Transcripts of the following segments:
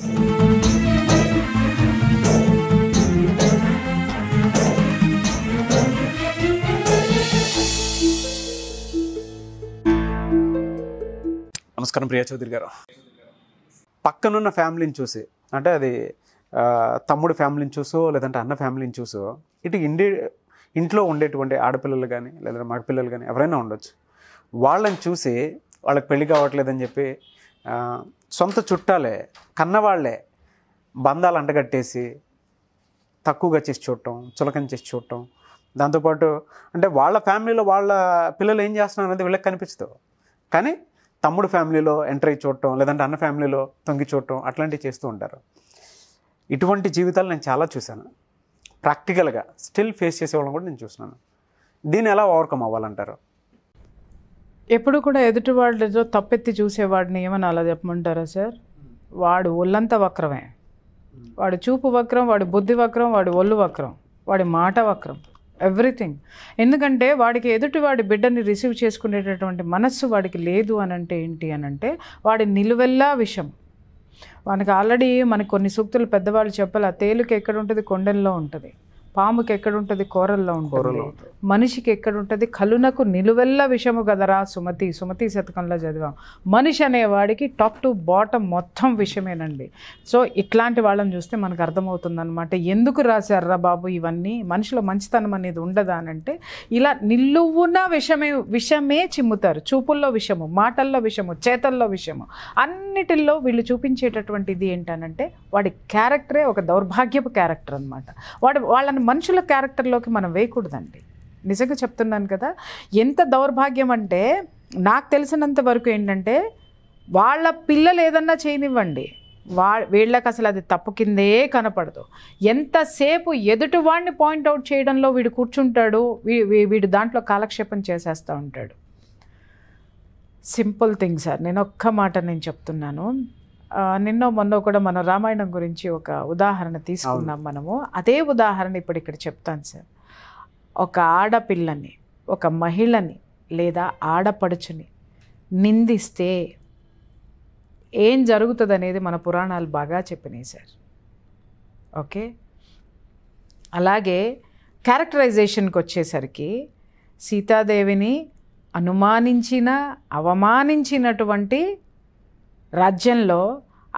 నమస్కారం ప్రియా చౌదరి గారు పక్కనున్న ఫ్యామిలీని చూసి అంటే అది తమ్ముడు ఫ్యామిలీని చూసో లేదంటే అన్న ఫ్యామిలీని చూసో ఇటు ఇండి ఇంట్లో ఉండేటువంటి ఆడపిల్లలు కానీ లేదంటే మగపిల్లలు కానీ ఎవరైనా ఉండొచ్చు వాళ్ళని చూసి వాళ్ళకి పెళ్ళి కావట్లేదని చెప్పి సొంత చుట్టాలే కన్నవాళ్లే బంధాలు అంటగట్టేసి తక్కువగా చేసి చూడటం చులకన చేసి చూడటం దాంతోపాటు అంటే వాళ్ళ ఫ్యామిలీలో వాళ్ళ పిల్లలు ఏం చేస్తున్నారు అనేది వీళ్ళకి కనిపించదు కానీ తమ్ముడు ఫ్యామిలీలో ఎంటర్ అయ్యి చూడటం లేదంటే అన్న ఫ్యామిలీలో తొంగి చూడటం అట్లాంటివి చేస్తూ ఉంటారు ఇటువంటి జీవితాలు నేను చాలా చూశాను ప్రాక్టికల్గా స్టిల్ ఫేస్ చేసే వాళ్ళని కూడా నేను చూసినాను దీన్ని ఎలా ఓవర్కమ్ అవ్వాలంటారు ఎప్పుడు కూడా ఎదుటి వాళ్ళతో తప్పెత్తి చూసేవాడిని ఏమని అలా చెప్పమంటారా సార్ వాడు ఒళ్ళంతా వక్రమే వాడు చూపు వక్రం వాడి బుద్ధి వక్రం వాడి ఒళ్ళు వక్రం వాడి మాట వక్రం ఎవ్రీథింగ్ ఎందుకంటే వాడికి ఎదుటి వాడి బిడ్డని రిసీవ్ చేసుకునేటటువంటి మనస్సు వాడికి లేదు అని అంటే ఏంటి అని అంటే వాడి నిలువెల్లా విషం వానికి ఆల్రెడీ మనకు కొన్ని సూక్తులు పెద్దవాళ్ళు చెప్పాలి ఆ తేలిక ఎక్కడ ఉంటుంది కొండల్లో ఉంటుంది పాముకి ఎక్కడుంటుంది కూరల్లో ఉంటుంది మనిషికి ఎక్కడుంటుంది కలునకు నిలువెల్ల విషము కదరా సుమతి సుమతి శతకంలో చదివాం మనిషి అనేవాడికి టాప్ టు బాటం మొత్తం విషయమేనండి సో ఇట్లాంటి వాళ్ళని చూస్తే మనకు అర్థమవుతుందనమాట ఎందుకు రాశారా బాబు ఇవన్నీ మనిషిలో మంచితనం అనేది ఉండదా అని అంటే ఇలా నిలువున విషమే విషమే చిమ్ముతారు చూపుల్లో విషము మాటల్లో విషము చేతల్లో విషము అన్నిటిల్లో వీళ్ళు చూపించేటటువంటిది ఏంటనంటే వాడి క్యారెక్టరే ఒక దౌర్భాగ్యపు క్యారెక్టర్ అనమాట వాడు వాళ్ళని మనుషుల క్యారెక్టర్లోకి మనం వేయకూడదండి నిజంగా చెప్తున్నాను కదా ఎంత దౌర్భాగ్యం అంటే నాకు తెలిసినంత వరకు ఏంటంటే వాళ్ళ పిల్లలు ఏదన్నా చేయనివ్వండి వా వీళ్ళకి అసలు అది తప్పు కిందే కనపడదు ఎంతసేపు వాడిని పాయింట్అవుట్ చేయడంలో వీడు కూర్చుంటాడు వీ వీడు దాంట్లో కాలక్షేపం చేసేస్తూ ఉంటాడు సింపుల్ థింగ్ సార్ నేను ఒక్క మాట నేను చెప్తున్నాను నిన్నో మొన్న కూడా మనం రామాయణం గురించి ఒక ఉదాహరణ తీసుకున్నాం మనము అదే ఉదాహరణ ఇప్పుడు ఇక్కడ చెప్తాను సార్ ఒక ఆడపిల్లని ఒక మహిళని లేదా ఆడపడుచుని నిందిస్తే ఏం జరుగుతుంది అనేది మన పురాణాలు బాగా చెప్పినాయి సార్ ఓకే అలాగే క్యారెక్టరైజేషన్కి వచ్చేసరికి సీతాదేవిని అనుమానించిన అవమానించినటువంటి రాజ్యంలో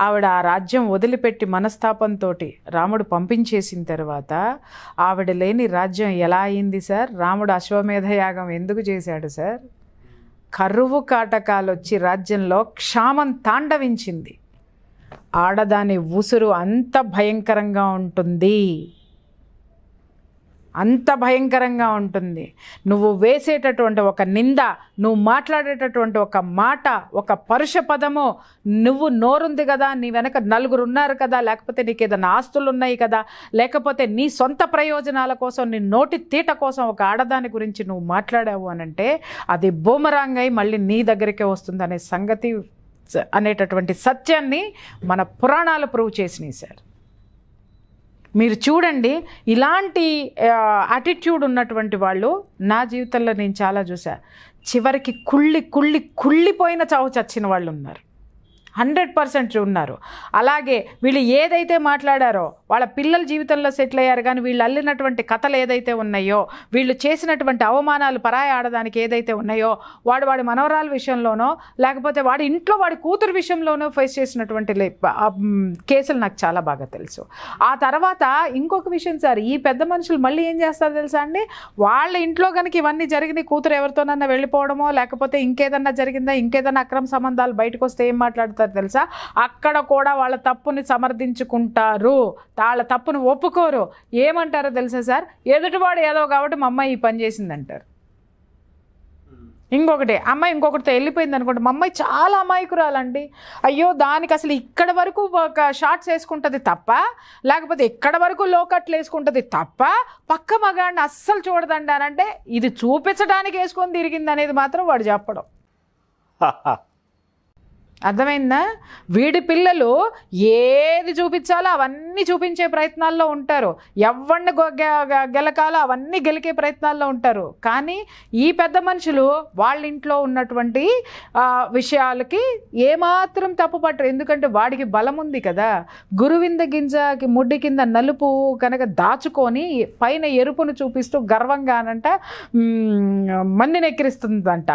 ఆవిడ ఆ రాజ్యం వదిలిపెట్టి మనస్తాపంతో రాముడు పంపించేసిన తర్వాత ఆవిడ లేని రాజ్యం ఎలా అయింది సార్ రాముడు అశ్వమేధ యాగం ఎందుకు చేశాడు సార్ కరువు కాటకాలు వచ్చి రాజ్యంలో క్షామం తాండవించింది ఆడదాని ఉసురు అంత భయంకరంగా ఉంటుంది అంత భయంకరంగా ఉంటుంది నువ్వు వేసేటటువంటి ఒక నింద నువ్వు మాట్లాడేటటువంటి ఒక మాట ఒక పరుష పదము నువ్వు నోరుంది కదా నీ వెనక నలుగురు ఉన్నారు కదా లేకపోతే నీకు ఏదైనా ఆస్తులు ఉన్నాయి కదా లేకపోతే నీ సొంత ప్రయోజనాల కోసం నీ నోటి తీట కోసం ఒక ఆడదాని గురించి నువ్వు మాట్లాడావు అనంటే అది బూమరాంగ్ అయి మళ్ళీ నీ దగ్గరికే వస్తుంది అనే సంగతి అనేటటువంటి సత్యాన్ని మన పురాణాలు ప్రూవ్ చేసినాయి సార్ మీరు చూడండి ఇలాంటి యాటిట్యూడ్ ఉన్నటువంటి వాళ్ళు నా జీవితంలో నేను చాలా చూసా చివరికి కుళ్ళి కుళ్ళి కుళ్ళిపోయిన చావు చచ్చిన వాళ్ళు ఉన్నారు హండ్రెడ్ పర్సెంట్ ఉన్నారు అలాగే వీళ్ళు ఏదైతే మాట్లాడారో వాళ్ళ పిల్లల జీవితంలో సెటిల్ అయ్యారు కానీ వీళ్ళు అల్లినటువంటి కథలు ఏదైతే ఉన్నాయో వీళ్ళు చేసినటువంటి అవమానాలు పరాయి ఆడదానికి ఏదైతే ఉన్నాయో వాడు వాడి మనవరాల విషయంలోనో లేకపోతే వాడి ఇంట్లో వాడి కూతురు విషయంలోనో ఫేస్ చేసినటువంటి కేసులు నాకు చాలా బాగా తెలుసు ఆ తర్వాత ఇంకొక విషయం సార్ ఈ పెద్ద మనుషులు మళ్ళీ ఏం చేస్తారు తెలుసా అండి వాళ్ళ ఇంట్లో కనుక ఇవన్నీ జరిగినాయి కూతురు ఎవరితోనన్నా వెళ్ళిపోవడమో లేకపోతే ఇంకేదన్నా జరిగిందా ఇంకేదన్నా అక్రమ సంబంధాలు బయటకు వస్తే ఏం మాట్లాడతారు తెలుసా అక్కడ కూడా వాళ్ళ తప్పుని సమర్థించుకుంటారు వాళ్ళ తప్పును ఒప్పుకోరు ఏమంటారో తెలుసా సార్ ఎదుటివాడు ఏదో కాబట్టి మా అమ్మాయి ఈ పని చేసిందంటారు ఇంకొకటి అమ్మాయి ఇంకొకటితో వెళ్ళిపోయింది అనుకోండి మా అమ్మాయి చాలా అమాయకురాలండి అయ్యో దానికి అసలు ఇక్కడ వరకు ఒక షార్ట్స్ వేసుకుంటుంది తప్ప లేకపోతే ఇక్కడ వరకు లోకట్లు వేసుకుంటుంది తప్ప పక్క మగాడిని అస్సలు చూడదండి అనంటే ఇది చూపించడానికి వేసుకొని తిరిగింది అనేది మాత్రం వాడు చెప్పడం అర్థమైందా వీడి పిల్లలు ఏది చూపించాలో అవన్నీ చూపించే ప్రయత్నాల్లో ఉంటారు ఎవరిని గెలకాలో అవన్నీ గెలికే ప్రయత్నాల్లో ఉంటారు కానీ ఈ పెద్ద మనుషులు వాళ్ళ ఇంట్లో ఉన్నటువంటి విషయాలకి ఏమాత్రం తప్పుపట్టరు ఎందుకంటే వాడికి బలం ఉంది కదా గురువింద గింజకి ముడ్డి కింద నలుపు కనుక దాచుకొని పైన ఎరుపును చూపిస్తూ గర్వంగానంట మందిని ఎక్కిరిస్తుందంట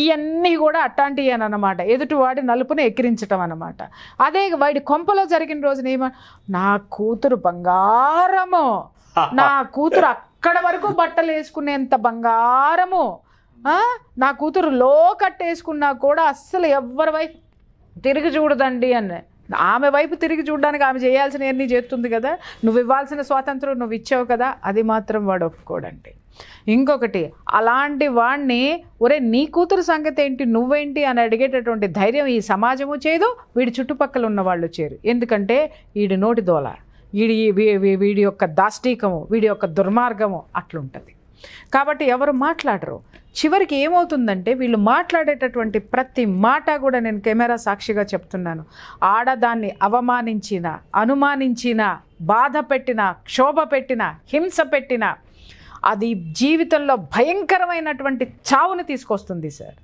ఇవన్నీ కూడా అట్లాంటివి అని అనమాట ఎదుటి వాడి నలుపు కొంపను ఎక్కిరించటం అనమాట అదే వాడి కొంపలో జరిగిన రోజున ఏమ నా కూతురు బంగారము నా కూతురు అక్కడ వరకు బట్టలు వేసుకునేంత బంగారము నా కూతురు లో కట్టేసుకున్నా కూడా అస్సలు ఎవరి వైపు తిరిగి చూడదండి అని ఆమె వైపు తిరిగి చూడడానికి ఆమె చేయాల్సిన ఎన్ని చేస్తుంది కదా నువ్వు ఇవ్వాల్సిన స్వాతంత్రం నువ్వు ఇచ్చావు కదా అది మాత్రం వాడు ఒప్పుకోడండి ఇంకొకటి అలాంటి వాణ్ణి ఒరే నీ కూతురు సంగతి ఏంటి నువ్వేంటి అని అడిగేటటువంటి ధైర్యం ఈ సమాజము చేయదు వీడి చుట్టుపక్కల ఉన్న వాళ్ళు చేరు ఎందుకంటే వీడి నోటి దోల వీడి వీడి యొక్క దాష్టీకము వీడి యొక్క దుర్మార్గము అట్లుంటుంది కాబట్టి ఎవరు మాట్లాడరు చివరికి ఏమవుతుందంటే వీళ్ళు మాట్లాడేటటువంటి ప్రతి మాట కూడా నేను కెమెరా సాక్షిగా చెప్తున్నాను ఆడదాన్ని అవమానించిన అనుమానించిన బాధ పెట్టిన క్షోభ పెట్టిన హింస పెట్టిన అది జీవితంలో భయంకరమైనటువంటి చావుని తీసుకొస్తుంది సార్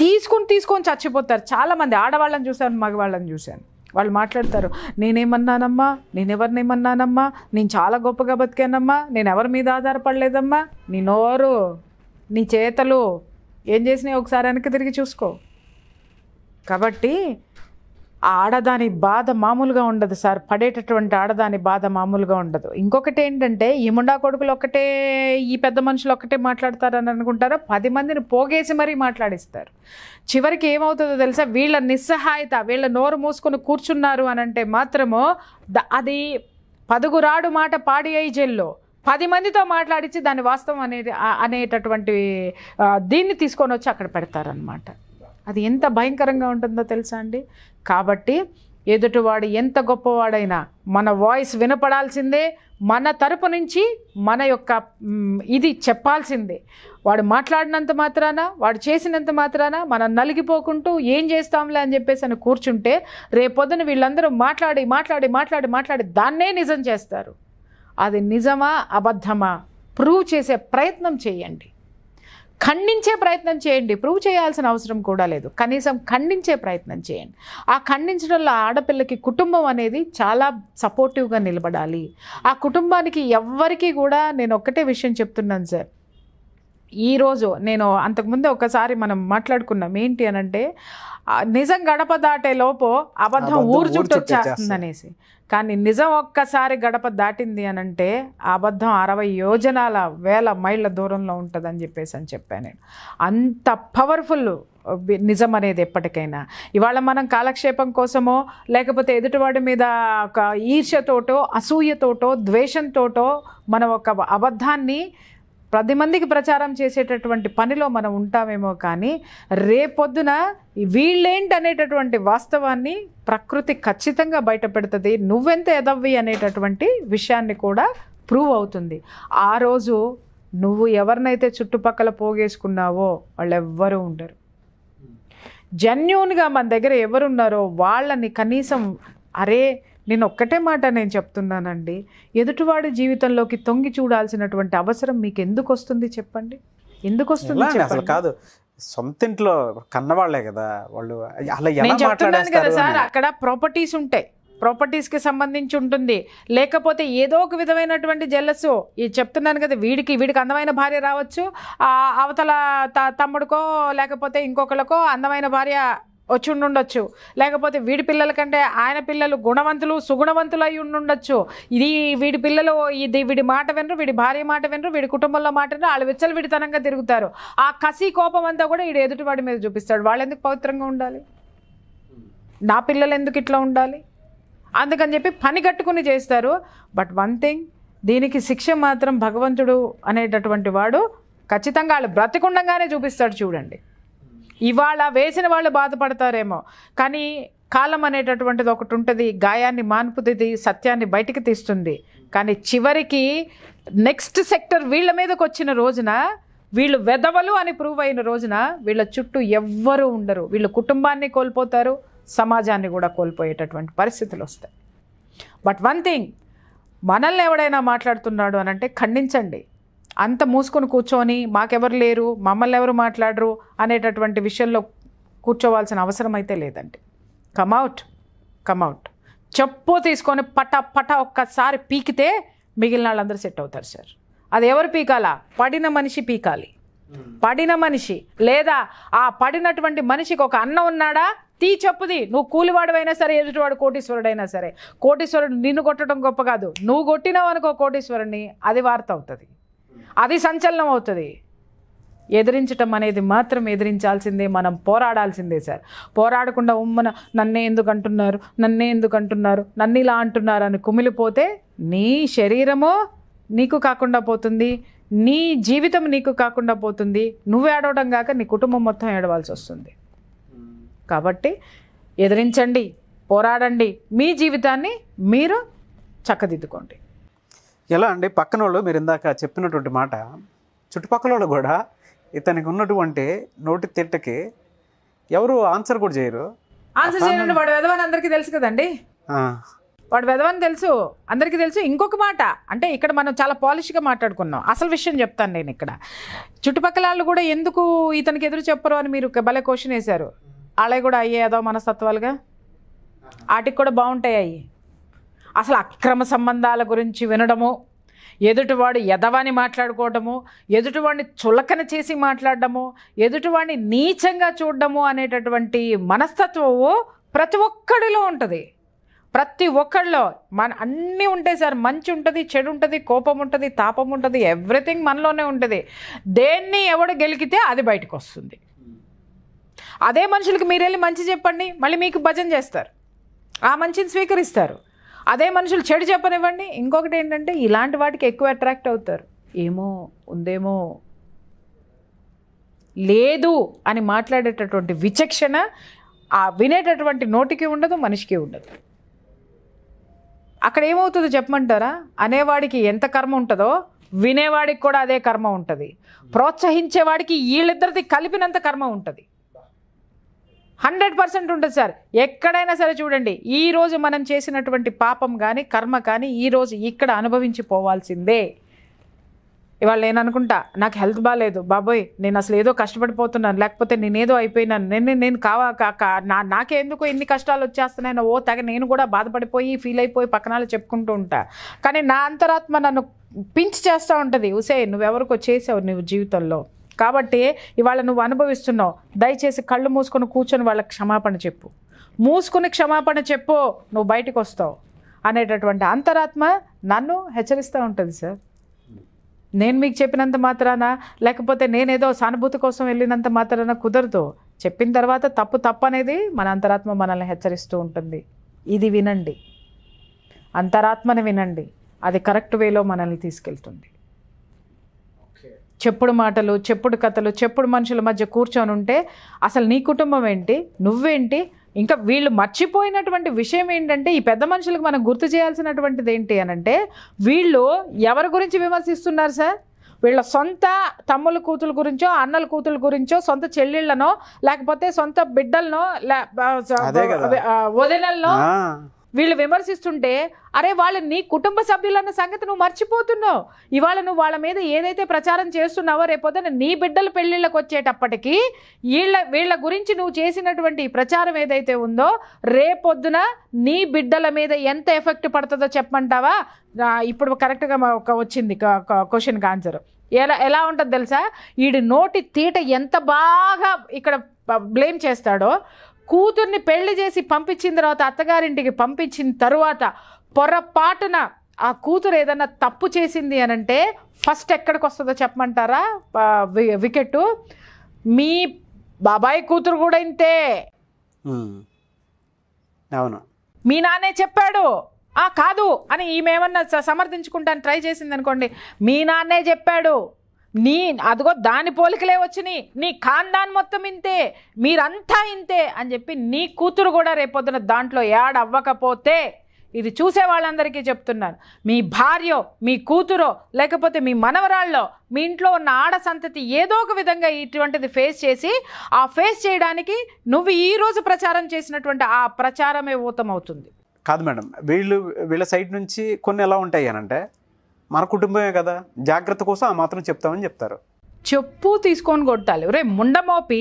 తీసుకుని తీసుకొని చచ్చిపోతారు చాలామంది ఆడవాళ్ళని చూశాను మగవాళ్ళని చూశాను వాళ్ళు మాట్లాడతారు నేనేమన్నానమ్మా నేనెవరినేమన్నానమ్మా నేను చాలా గొప్పగా బతికానమ్మా నేను ఎవరి మీద ఆధారపడలేదమ్మా నీ నోరు నీ చేతలు ఏం చేసినాయి ఒకసారి వెనక్కి తిరిగి చూసుకో కాబట్టి ఆ ఆడదాని బాధ మామూలుగా ఉండదు సార్ పడేటటువంటి ఆడదాని బాధ మామూలుగా ఉండదు ఇంకొకటి ఏంటంటే ఈ ముండా కొడుకులు ఒక్కటే ఈ పెద్ద మనుషులు ఒక్కటే మాట్లాడతారని అనుకుంటారో పది మందిని పోగేసి మరీ మాట్లాడిస్తారు చివరికి ఏమవుతుందో తెలుసా వీళ్ళ నిస్సహాయత వీళ్ళ నోరు మూసుకొని కూర్చున్నారు అని అంటే మాత్రము అది పదుగురాడు మాట పాడి అయి జైల్లో పది మందితో మాట్లాడించి దాని వాస్తవం అనేది అనేటటువంటి దీన్ని తీసుకొని వచ్చి అక్కడ పెడతారనమాట అది ఎంత భయంకరంగా ఉంటుందో తెలుసా అండి కాబట్టి ఎదుటివాడు ఎంత గొప్పవాడైనా మన వాయిస్ వినపడాల్సిందే మన తరపు నుంచి మన యొక్క ఇది చెప్పాల్సిందే వాడు మాట్లాడినంత మాత్రాన వాడు చేసినంత మాత్రాన మనం నలిగిపోకుంటూ ఏం చేస్తాంలే అని చెప్పేసి అని కూర్చుంటే రేపొద్దున వీళ్ళందరూ మాట్లాడి మాట్లాడి మాట్లాడి మాట్లాడి దాన్నే నిజం చేస్తారు అది నిజమా అబద్ధమా ప్రూవ్ చేసే ప్రయత్నం చేయండి ఖండించే ప్రయత్నం చేయండి ప్రూవ్ చేయాల్సిన అవసరం కూడా లేదు కనీసం ఖండించే ప్రయత్నం చేయండి ఆ ఖండించడంలో ఆడపిల్లకి కుటుంబం అనేది చాలా సపోర్టివ్గా నిలబడాలి ఆ కుటుంబానికి ఎవ్వరికీ కూడా నేను ఒక్కటే విషయం చెప్తున్నాను సార్ ఈరోజు నేను అంతకుముందే ఒకసారి మనం మాట్లాడుకున్నాం ఏంటి అని అంటే నిజం గడప దాటే లోపు అబద్ధం ఊరు చుట్టూ వచ్చేస్తుంది అనేసి కానీ నిజం ఒక్కసారి గడప దాటింది అని అంటే అబద్ధం అరవై యోజనాల వేల మైళ్ళ దూరంలో ఉంటుందని చెప్పేసి అని చెప్పాను నేను అంత పవర్ఫుల్ నిజం అనేది ఎప్పటికైనా ఇవాళ మనం కాలక్షేపం కోసమో లేకపోతే ఎదుటివాడి మీద ఒక ఈర్ష్యతోటో అసూయతోటో ద్వేషంతోటో మనం ఒక అబద్ధాన్ని పది మందికి ప్రచారం చేసేటటువంటి పనిలో మనం ఉంటామేమో కానీ రేపొద్దున వీళ్ళేంటి అనేటటువంటి వాస్తవాన్ని ప్రకృతి ఖచ్చితంగా బయటపెడుతుంది నువ్వెంత ఎదవ్వి అనేటటువంటి విషయాన్ని కూడా ప్రూవ్ అవుతుంది ఆ రోజు నువ్వు ఎవరినైతే చుట్టుపక్కల పోగేసుకున్నావో వాళ్ళు ఎవ్వరూ ఉండరు జన్యున్గా మన దగ్గర ఎవరున్నారో వాళ్ళని కనీసం అరే నేను ఒక్కటే మాట నేను చెప్తున్నానండి ఎదుటివాడి జీవితంలోకి తొంగి చూడాల్సినటువంటి అవసరం మీకు ఎందుకు వస్తుంది చెప్పండి ఎందుకు వస్తుంది అసలు కాదు సొంత ఇంట్లో కన్నవాళ్లే కదా వాళ్ళు కదా సార్ అక్కడ ప్రాపర్టీస్ ఉంటాయి ప్రాపర్టీస్కి సంబంధించి ఉంటుంది లేకపోతే ఏదో ఒక విధమైనటువంటి జెల్లసు చెప్తున్నాను కదా వీడికి వీడికి అందమైన భార్య రావచ్చు అవతల తమ్ముడికో లేకపోతే ఇంకొకళ్ళకో అందమైన భార్య వచ్చి ఉండుండొచ్చు లేకపోతే వీడి పిల్లల కంటే ఆయన పిల్లలు గుణవంతులు సుగుణవంతులు అయి ఉండుండొచ్చు ఇది వీడి పిల్లలు ఇది వీడి మాట వినరు వీడి భార్య మాట వినరు వీడి కుటుంబంలో మాట వినరు వాళ్ళు విచ్చలు విడితనంగా తిరుగుతారు ఆ కసి కోపం అంతా కూడా వీడు ఎదుటివాడి మీద చూపిస్తాడు వాళ్ళు ఎందుకు పవిత్రంగా ఉండాలి నా పిల్లలు ఎందుకు ఇట్లా ఉండాలి అందుకని చెప్పి పని కట్టుకుని చేస్తారు బట్ వన్ థింగ్ దీనికి శిక్ష మాత్రం భగవంతుడు అనేటటువంటి వాడు ఖచ్చితంగా వాళ్ళు బ్రతికుండగానే చూపిస్తాడు చూడండి ఇవాళ వేసిన వాళ్ళు బాధపడతారేమో కానీ కాలం అనేటటువంటిది ఒకటి ఉంటుంది గాయాన్ని మాన్పుతుంది సత్యాన్ని బయటికి తీస్తుంది కానీ చివరికి నెక్స్ట్ సెక్టర్ వీళ్ళ మీదకి వచ్చిన రోజున వీళ్ళు వెదవలు అని ప్రూవ్ అయిన రోజున వీళ్ళ చుట్టూ ఎవ్వరూ ఉండరు వీళ్ళు కుటుంబాన్ని కోల్పోతారు సమాజాన్ని కూడా కోల్పోయేటటువంటి పరిస్థితులు వస్తాయి బట్ వన్ థింగ్ మనల్ని ఎవడైనా మాట్లాడుతున్నాడు అనంటే ఖండించండి అంత మూసుకొని కూర్చొని మాకెవరు లేరు మమ్మల్ని ఎవరు మాట్లాడరు అనేటటువంటి విషయంలో కూర్చోవాల్సిన అవసరం అయితే లేదండి కమౌట్ కమౌట్ చెప్పు తీసుకొని పట పట ఒక్కసారి పీకితే మిగిలిన వాళ్ళందరూ సెట్ అవుతారు సార్ అది ఎవరు పీకాలా పడిన మనిషి పీకాలి పడిన మనిషి లేదా ఆ పడినటువంటి మనిషికి ఒక అన్న ఉన్నాడా తీ చెప్పుది నువ్వు కూలివాడువైనా సరే ఎదుటివాడు కోటీశ్వరుడైనా సరే కోటీశ్వరుడు నిన్ను కొట్టడం గొప్ప కాదు నువ్వు కొట్టినావు అనుకో కోటీశ్వరుణ్ణి అది వార్త అవుతుంది అది సంచలనం అవుతుంది ఎదిరించటం అనేది మాత్రం ఎదిరించాల్సిందే మనం పోరాడాల్సిందే సార్ పోరాడకుండా ఉమ్మన నన్నే ఎందుకు అంటున్నారు నన్నే ఎందుకు అంటున్నారు నన్ను ఇలా అంటున్నారు అని కుమిలిపోతే నీ శరీరము నీకు కాకుండా పోతుంది నీ జీవితం నీకు కాకుండా పోతుంది నువ్వు ఏడవడం కాక నీ కుటుంబం మొత్తం ఏడవాల్సి వస్తుంది కాబట్టి ఎదిరించండి పోరాడండి మీ జీవితాన్ని మీరు చక్కదిద్దుకోండి ఎలా అండి పక్కన వాళ్ళు మీరు ఇందాక చెప్పినటువంటి మాట చుట్టుపక్కల వాళ్ళు కూడా ఇతనికి ఉన్నటువంటి నోటి తిట్టకి ఎవరు ఆన్సర్ కూడా చేయరు ఆన్సర్ చేయండి వాడు వెదవని అందరికీ తెలుసు కదండి వాడు వెదవని తెలుసు అందరికీ తెలుసు ఇంకొక మాట అంటే ఇక్కడ మనం చాలా పాలిష్గా మాట్లాడుకున్నాం అసలు విషయం చెప్తాను నేను ఇక్కడ చుట్టుపక్కల వాళ్ళు కూడా ఎందుకు ఇతనికి ఎదురు చెప్పరు అని మీరు భలే క్వశ్చన్ వేశారు అలాగే కూడా అయ్యేదో మనస్తత్వాలుగా వాటికి కూడా బాగుంటాయి అవి అసలు అక్రమ సంబంధాల గురించి వినడము ఎదుటివాడు ఎదవాని మాట్లాడుకోవడము ఎదుటివాడిని చులకన చేసి మాట్లాడడము ఎదుటివాడిని నీచంగా చూడడము అనేటటువంటి మనస్తత్వము ప్రతి ఒక్కడిలో ఉంటుంది ప్రతి ఒక్కళ్ళలో మన అన్నీ ఉంటాయి సార్ మంచి ఉంటుంది చెడు ఉంటుంది కోపం ఉంటుంది తాపం ఉంటుంది ఎవ్రీథింగ్ మనలోనే ఉంటుంది దేన్ని ఎవడు గెలికితే అది బయటకు వస్తుంది అదే మనుషులకి మీరు వెళ్ళి మంచి చెప్పండి మళ్ళీ మీకు భజన చేస్తారు ఆ మంచిని స్వీకరిస్తారు అదే మనుషులు చెడు చెప్పనివ్వండి ఇంకొకటి ఏంటంటే ఇలాంటి వాటికి ఎక్కువ అట్రాక్ట్ అవుతారు ఏమో ఉందేమో లేదు అని మాట్లాడేటటువంటి విచక్షణ ఆ వినేటటువంటి నోటికి ఉండదు మనిషికి ఉండదు అక్కడ ఏమవుతుందో చెప్పమంటారా అనేవాడికి ఎంత కర్మ ఉంటుందో వినేవాడికి కూడా అదే కర్మ ఉంటుంది ప్రోత్సహించేవాడికి వీళ్ళిద్దరిది కలిపినంత కర్మ ఉంటుంది హండ్రెడ్ పర్సెంట్ ఉంటుంది సార్ ఎక్కడైనా సరే చూడండి ఈరోజు మనం చేసినటువంటి పాపం కానీ కర్మ కానీ ఈరోజు ఇక్కడ అనుభవించి పోవాల్సిందే ఇవాళ నేను అనుకుంటా నాకు హెల్త్ బాగాలేదు బాబోయ్ నేను అసలు ఏదో కష్టపడిపోతున్నాను లేకపోతే నేనేదో అయిపోయినాను నేను నేను కావా నా ఎందుకు ఇన్ని కష్టాలు వచ్చేస్తున్నాయో ఓ తగ నేను కూడా బాధపడిపోయి ఫీల్ అయిపోయి పక్కనాలు చెప్పుకుంటూ ఉంటా కానీ నా అంతరాత్మ నన్ను పించ్ చేస్తూ ఉంటుంది ఉసే నువ్వెవరికో చేసావు నువ్వు జీవితంలో కాబట్టి ఇవాళ నువ్వు అనుభవిస్తున్నావు దయచేసి కళ్ళు మూసుకొని కూర్చొని వాళ్ళకి క్షమాపణ చెప్పు మూసుకుని క్షమాపణ చెప్పు నువ్వు బయటకు వస్తావు అనేటటువంటి అంతరాత్మ నన్ను హెచ్చరిస్తూ ఉంటుంది సార్ నేను మీకు చెప్పినంత మాత్రాన లేకపోతే నేనేదో సానుభూతి కోసం వెళ్ళినంత మాత్రాన కుదరదు చెప్పిన తర్వాత తప్పు తప్పు అనేది మన అంతరాత్మ మనల్ని హెచ్చరిస్తూ ఉంటుంది ఇది వినండి అంతరాత్మని వినండి అది కరెక్ట్ వేలో మనల్ని తీసుకెళ్తుంది చెప్పుడు మాటలు చెప్పుడు కథలు చెప్పుడు మనుషుల మధ్య కూర్చొని ఉంటే అసలు నీ కుటుంబం ఏంటి నువ్వేంటి ఇంకా వీళ్ళు మర్చిపోయినటువంటి విషయం ఏంటంటే ఈ పెద్ద మనుషులకు మనం గుర్తు చేయాల్సినటువంటిది ఏంటి అని అంటే వీళ్ళు ఎవరి గురించి విమర్శిస్తున్నారు సార్ వీళ్ళ సొంత తమ్ముల కూతుల గురించో అన్నల కూతుల గురించో సొంత చెల్లెళ్ళనో లేకపోతే సొంత బిడ్డలనో వదినల్నో వీళ్ళు విమర్శిస్తుంటే అరే వాళ్ళు నీ కుటుంబ సభ్యులన్న సంగతి నువ్వు మర్చిపోతున్నావు ఇవాళ నువ్వు వాళ్ళ మీద ఏదైతే ప్రచారం చేస్తున్నావో రేపొద్దున నీ బిడ్డల పెళ్ళిళ్ళకి వచ్చేటప్పటికీ వీళ్ళ వీళ్ళ గురించి నువ్వు చేసినటువంటి ప్రచారం ఏదైతే ఉందో రేపొద్దున నీ బిడ్డల మీద ఎంత ఎఫెక్ట్ పడుతుందో చెప్పమంటావా ఇప్పుడు కరెక్ట్గా ఒక వచ్చింది క్వశ్చన్కి ఆన్సర్ ఎలా ఎలా ఉంటుంది తెలుసా వీడి నోటి తీట ఎంత బాగా ఇక్కడ బ్లేమ్ చేస్తాడో కూతుర్ని పెళ్లి చేసి పంపించిన తర్వాత అత్తగారింటికి పంపించిన తర్వాత పొరపాటున ఆ కూతురు ఏదన్నా తప్పు చేసింది అని అంటే ఫస్ట్ ఎక్కడికి వస్తుందో చెప్పమంటారా వికెట్ మీ బాబాయి కూతురు కూడా ఇంతే అవును మీ నాన్నే చెప్పాడు ఆ కాదు అని ఈమెమన్నా సమర్థించుకుంటాను ట్రై చేసింది అనుకోండి మీ నాన్నే చెప్పాడు నీ అదిగో దాని పోలికలే వచ్చినాయి నీ ఖాన్దాన్ మొత్తం ఇంతే మీరంతా ఇంతే అని చెప్పి నీ కూతురు కూడా రేపొద్దున దాంట్లో యాడ్ అవ్వకపోతే ఇది చూసే వాళ్ళందరికీ చెప్తున్నాను మీ భార్యో మీ కూతురో లేకపోతే మీ మనవరాళ్ళో మీ ఇంట్లో ఉన్న ఆడ సంతతి ఏదో ఒక విధంగా ఇటువంటిది ఫేస్ చేసి ఆ ఫేస్ చేయడానికి నువ్వు ఈరోజు ప్రచారం చేసినటువంటి ఆ ప్రచారమే ఊతమవుతుంది కాదు మేడం వీళ్ళు వీళ్ళ సైడ్ నుంచి కొన్ని ఎలా ఉంటాయి అనంటే మన కుటుంబమే కదా జాగ్రత్త కోసం ఆ మాత్రం చెప్తామని చెప్తారు చెప్పు తీసుకొని కొట్టాలి రే ముండమోపి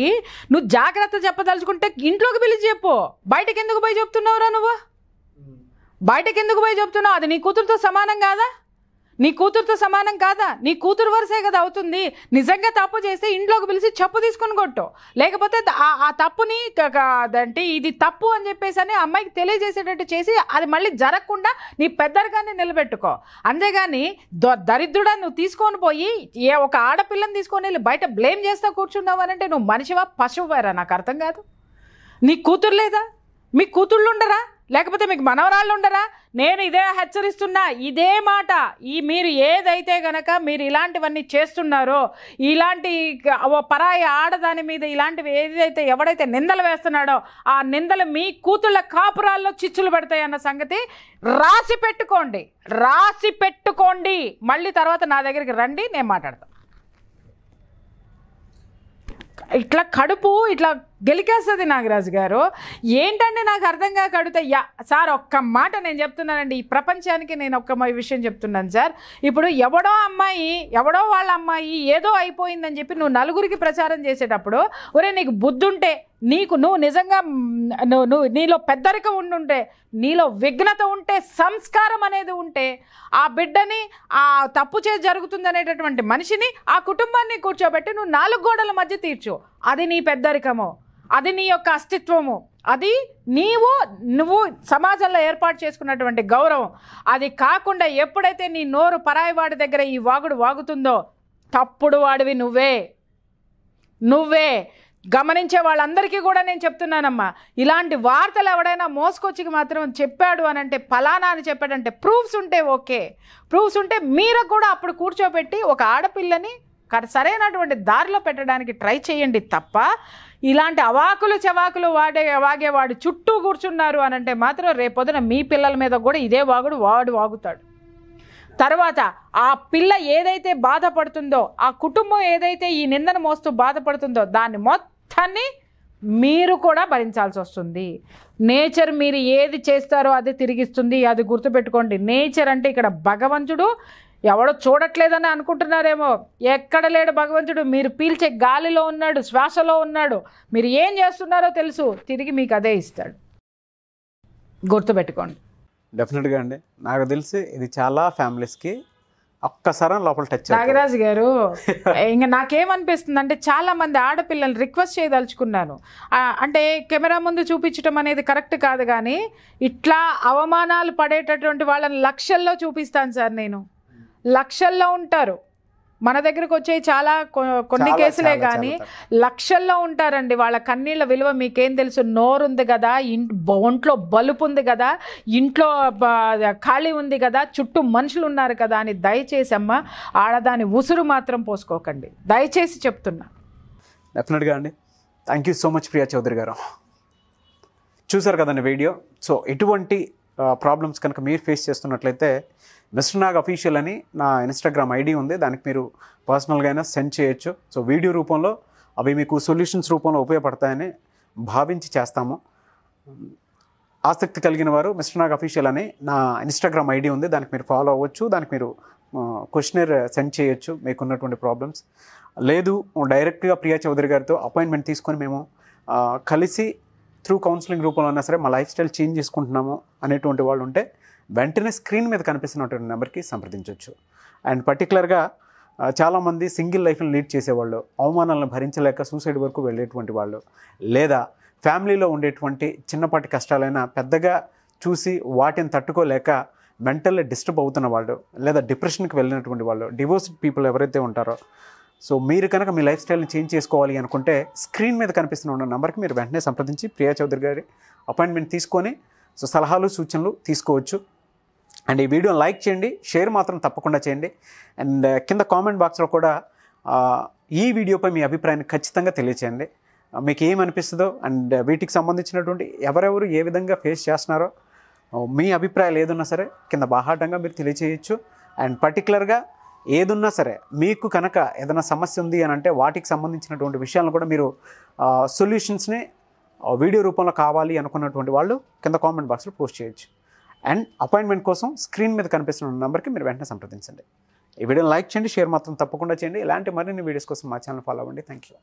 నువ్వు జాగ్రత్త చెప్పదలుచుకుంటే ఇంట్లోకి పిలిచి చెప్పు బయటకెందుకు పోయి చెప్తున్నావురా నువ్వు బయటకెందుకు పోయి చెప్తున్నావు అది నీ కూతురుతో సమానం కాదా నీ కూతురుతో సమానం కాదా నీ కూతురు వరుసే కదా అవుతుంది నిజంగా తప్పు చేస్తే ఇంట్లోకి పిలిచి చెప్పు తీసుకొని కొట్టు లేకపోతే ఆ తప్పుని అంటే ఇది తప్పు అని చెప్పేసి అని అమ్మాయికి తెలియజేసేటట్టు చేసి అది మళ్ళీ జరగకుండా నీ పెద్దరిగానే నిలబెట్టుకో అంతేగాని దరిద్రుడా నువ్వు తీసుకొని పోయి ఏ ఒక ఆడపిల్లని తీసుకొని వెళ్ళి బయట బ్లేమ్ చేస్తా కూర్చున్నావు అంటే నువ్వు మనిషివా పశువు పోయారా నాకు అర్థం కాదు నీ కూతురు లేదా మీ కూతుళ్ళు ఉండరా లేకపోతే మీకు మనవరాళ్ళు ఉండరా నేను ఇదే హెచ్చరిస్తున్నా ఇదే మాట ఈ మీరు ఏదైతే గనక మీరు ఇలాంటివన్నీ చేస్తున్నారో ఇలాంటి ఓ పరాయి ఆడదాని మీద ఇలాంటివి ఏదైతే ఎవడైతే నిందలు వేస్తున్నాడో ఆ నిందలు మీ కూతుళ్ళ కాపురాల్లో చిచ్చులు పడతాయి అన్న సంగతి రాసి పెట్టుకోండి రాసి పెట్టుకోండి మళ్ళీ తర్వాత నా దగ్గరికి రండి నేను మాట్లాడతాను ఇట్లా కడుపు ఇట్లా గెలికేస్తుంది నాగరాజు గారు ఏంటంటే నాకు అర్థం కాక అడుగుతాయి సార్ ఒక్క మాట నేను చెప్తున్నానండి ఈ ప్రపంచానికి నేను ఒక్క విషయం చెప్తున్నాను సార్ ఇప్పుడు ఎవడో అమ్మాయి ఎవడో వాళ్ళ అమ్మాయి ఏదో అయిపోయిందని చెప్పి నువ్వు నలుగురికి ప్రచారం చేసేటప్పుడు ఒరే నీకు బుద్ధుంటే నీకు నువ్వు నిజంగా నువ్వు నువ్వు నీలో పెద్దరికం ఉండుంటే నీలో విఘ్నత ఉంటే సంస్కారం అనేది ఉంటే ఆ బిడ్డని ఆ తప్పు చే జరుగుతుందనేటటువంటి మనిషిని ఆ కుటుంబాన్ని కూర్చోబెట్టి నువ్వు నాలుగు గోడల మధ్య తీర్చు అది నీ పెద్దరికము అది నీ యొక్క అస్తిత్వము అది నీవు నువ్వు సమాజంలో ఏర్పాటు చేసుకున్నటువంటి గౌరవం అది కాకుండా ఎప్పుడైతే నీ నోరు పరాయి వాడి దగ్గర ఈ వాగుడు వాగుతుందో తప్పుడు వాడివి నువ్వే నువ్వే గమనించే వాళ్ళందరికీ కూడా నేను చెప్తున్నానమ్మా ఇలాంటి వార్తలు ఎవడైనా మోసుకొచ్చి మాత్రం చెప్పాడు అని అంటే ఫలానా అని చెప్పాడంటే ప్రూఫ్స్ ఉంటే ఓకే ప్రూఫ్స్ ఉంటే మీరు కూడా అప్పుడు కూర్చోబెట్టి ఒక ఆడపిల్లని సరైనటువంటి దారిలో పెట్టడానికి ట్రై చేయండి తప్ప ఇలాంటి అవాకులు చవాకులు వాడే వాగేవాడు చుట్టూ కూర్చున్నారు అని అంటే మాత్రం రేపొద్దున మీ పిల్లల మీద కూడా ఇదే వాగుడు వాడు వాగుతాడు తర్వాత ఆ పిల్ల ఏదైతే బాధపడుతుందో ఆ కుటుంబం ఏదైతే ఈ నిందను మోస్తూ బాధపడుతుందో దాన్ని మొత్తం మొత్తాన్ని మీరు కూడా భరించాల్సి వస్తుంది నేచర్ మీరు ఏది చేస్తారో అది తిరిగిస్తుంది అది గుర్తుపెట్టుకోండి నేచర్ అంటే ఇక్కడ భగవంతుడు ఎవడో చూడట్లేదని అనుకుంటున్నారేమో ఎక్కడ లేడు భగవంతుడు మీరు పీల్చే గాలిలో ఉన్నాడు శ్వాసలో ఉన్నాడు మీరు ఏం చేస్తున్నారో తెలుసు తిరిగి మీకు అదే ఇస్తాడు గుర్తుపెట్టుకోండి డెఫినెట్గా అండి నాకు తెలిసి ఇది చాలా ఫ్యామిలీస్కి ఒక్కసారి లోపల టచ్ నాగరాజు గారు ఇంకా నాకేమనిపిస్తుంది అంటే చాలా మంది ఆడపిల్లలు రిక్వెస్ట్ చేయదలుచుకున్నాను అంటే కెమెరా ముందు చూపించడం అనేది కరెక్ట్ కాదు కానీ ఇట్లా అవమానాలు పడేటటువంటి వాళ్ళని లక్షల్లో చూపిస్తాను సార్ నేను లక్షల్లో ఉంటారు మన దగ్గరకు వచ్చే చాలా కొన్ని కేసులే కానీ లక్షల్లో ఉంటారండి వాళ్ళ కన్నీళ్ళ విలువ మీకేం తెలుసు నోరు ఉంది కదా ఒంట్లో బలుపు ఉంది కదా ఇంట్లో ఖాళీ ఉంది కదా చుట్టూ మనుషులు ఉన్నారు కదా అని దయచేసి అమ్మ ఆడదాని ఉసురు మాత్రం పోసుకోకండి దయచేసి చెప్తున్నా డెఫినెట్గా అండి thank you so much Priya Chaudhary గారు చూసారు కదండి వీడియో సో ఎటువంటి ప్రాబ్లమ్స్ కనుక మీరు ఫేస్ చేస్తున్నట్లయితే మిస్టర్ నాగ్ అఫీషియల్ అని నా ఇన్స్టాగ్రామ్ ఐడి ఉంది దానికి మీరు పర్సనల్గా అయినా సెండ్ చేయొచ్చు సో వీడియో రూపంలో అవి మీకు సొల్యూషన్స్ రూపంలో ఉపయోగపడతాయని భావించి చేస్తాము ఆసక్తి కలిగిన వారు మిస్టర్ నాగ్ అఫీషియల్ అని నా ఇన్స్టాగ్రామ్ ఐడి ఉంది దానికి మీరు ఫాలో అవ్వచ్చు దానికి మీరు క్వశ్చనర్ సెండ్ చేయొచ్చు మీకున్నటువంటి ప్రాబ్లమ్స్ లేదు డైరెక్ట్గా ప్రియా చౌదరి గారితో అపాయింట్మెంట్ తీసుకొని మేము కలిసి త్రూ కౌన్సిలింగ్ రూపంలో అయినా సరే మా లైఫ్ స్టైల్ చేంజ్ చేసుకుంటున్నాము అనేటువంటి వాళ్ళు ఉంటే వెంటనే స్క్రీన్ మీద కనిపిస్తున్నటువంటి నెంబర్కి సంప్రదించవచ్చు అండ్ పర్టికులర్గా చాలామంది సింగిల్ లైఫ్ని లీడ్ చేసేవాళ్ళు అవమానాలను భరించలేక సూసైడ్ వరకు వెళ్ళేటువంటి వాళ్ళు లేదా ఫ్యామిలీలో ఉండేటువంటి చిన్నపాటి కష్టాలైనా పెద్దగా చూసి వాటిని తట్టుకోలేక మెంటల్లీ డిస్టర్బ్ అవుతున్న వాళ్ళు లేదా డిప్రెషన్కి వెళ్ళినటువంటి వాళ్ళు డివోర్స్డ్ పీపుల్ ఎవరైతే ఉంటారో సో మీరు కనుక మీ లైఫ్ స్టైల్ని చేంజ్ చేసుకోవాలి అనుకుంటే స్క్రీన్ మీద కనిపిస్తున్న ఉన్న నెంబర్కి మీరు వెంటనే సంప్రదించి ప్రియా చౌదరి గారి అపాయింట్మెంట్ తీసుకొని సో సలహాలు సూచనలు తీసుకోవచ్చు అండ్ ఈ వీడియోని లైక్ చేయండి షేర్ మాత్రం తప్పకుండా చేయండి అండ్ కింద కామెంట్ బాక్స్లో కూడా ఈ వీడియోపై మీ అభిప్రాయాన్ని ఖచ్చితంగా తెలియచేయండి మీకు ఏమనిపిస్తుందో అండ్ వీటికి సంబంధించినటువంటి ఎవరెవరు ఏ విధంగా ఫేస్ చేస్తున్నారో మీ అభిప్రాయాలు ఏదన్నా సరే కింద బాహాటంగా మీరు తెలియచేయచ్చు అండ్ పర్టికులర్గా ఏదున్నా సరే మీకు కనుక ఏదైనా సమస్య ఉంది అని అంటే వాటికి సంబంధించినటువంటి విషయాలను కూడా మీరు సొల్యూషన్స్ని వీడియో రూపంలో కావాలి అనుకున్నటువంటి వాళ్ళు కింద కామెంట్ బాక్స్లో పోస్ట్ చేయొచ్చు అండ్ అపాయింట్మెంట్ కోసం స్క్రీన్ మీద కనిపిస్తున్న నెంబర్కి మీరు వెంటనే సంప్రదించండి ఈ వీడియోని లైక్ చేయండి షేర్ మాత్రం తప్పకుండా చేయండి ఇలాంటి మరిన్ని వీడియోస్ కోసం మా ఛానల్ ఫాలో అవ్వండి థ్యాంక్ యూ